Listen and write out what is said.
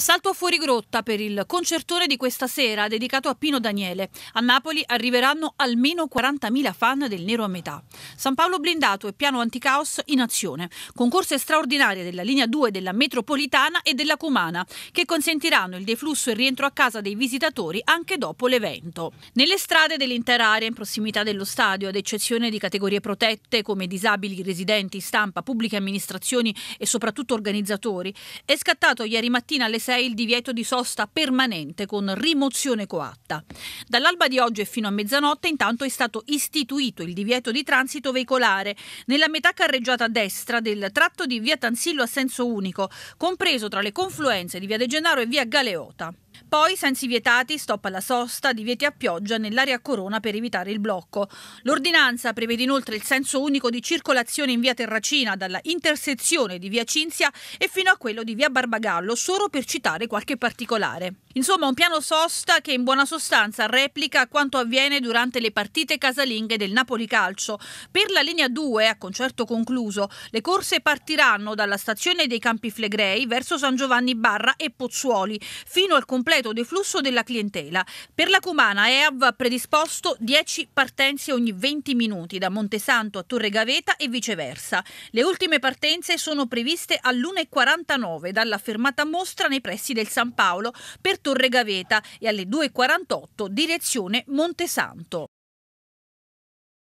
Salto fuori grotta per il concertone di questa sera dedicato a Pino Daniele. A Napoli arriveranno almeno 40.000 fan del Nero a metà. San Paolo blindato e piano anticaos in azione. Concorse straordinarie della linea 2 della metropolitana e della Cumana che consentiranno il deflusso e il rientro a casa dei visitatori anche dopo l'evento. Nelle strade dell'intera area in prossimità dello stadio, ad eccezione di categorie protette come disabili, residenti, stampa, pubbliche amministrazioni e soprattutto organizzatori, è scattato ieri mattina alle 6 2006 il divieto di sosta permanente con rimozione coatta. Dall'alba di oggi e fino a mezzanotte intanto è stato istituito il divieto di transito veicolare nella metà carreggiata destra del tratto di via Tansillo a senso unico, compreso tra le confluenze di via De Gennaro e via Galeota. Poi sensi vietati, stop alla sosta, divieti a pioggia nell'area corona per evitare il blocco. L'ordinanza prevede inoltre il senso unico di circolazione in via Terracina dalla intersezione di via Cinzia e fino a quello di via Barbagallo, solo per citare qualche particolare. Insomma, un piano sosta che in buona sostanza replica quanto avviene durante le partite casalinghe del Napoli Calcio. Per la linea 2, a concerto concluso, le corse partiranno dalla stazione dei Campi Flegrei verso San Giovanni Barra e Pozzuoli fino al comune completo deflusso della clientela. Per la Cumana EAV ha predisposto 10 partenze ogni 20 minuti da Montesanto a Torre Gaveta e viceversa. Le ultime partenze sono previste all'1.49 dalla fermata mostra nei pressi del San Paolo per Torre Gaveta e alle 2.48 direzione Montesanto.